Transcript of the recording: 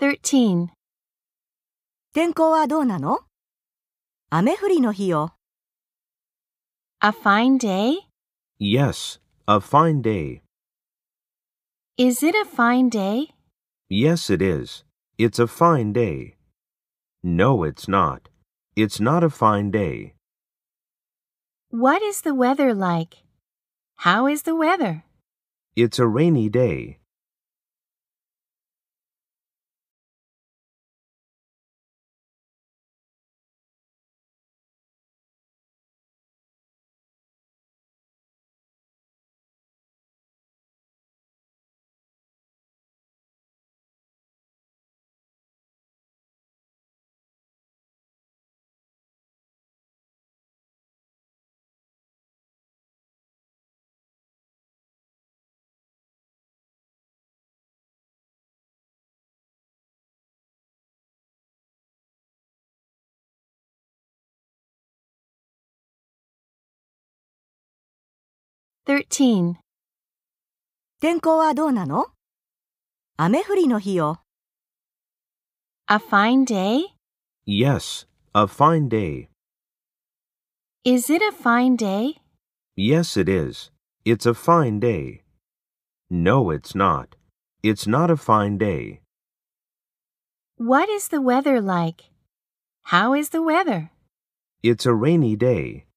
13. 天候はどうなの雨降りの日よ。A fine day? Yes, a fine day. Is it a fine day? Yes, it is. It's a fine day. No, it's not. It's not a fine day. What is the weather like? How is the weather? It's a rainy day. 13. 天候はどうなの雨降りの日よ。A fine day? Yes, a fine day. Is it a fine day? Yes, it is. It's a fine day. No, it's not. It's not a fine day. What is the weather like? How is the weather? It's a rainy day.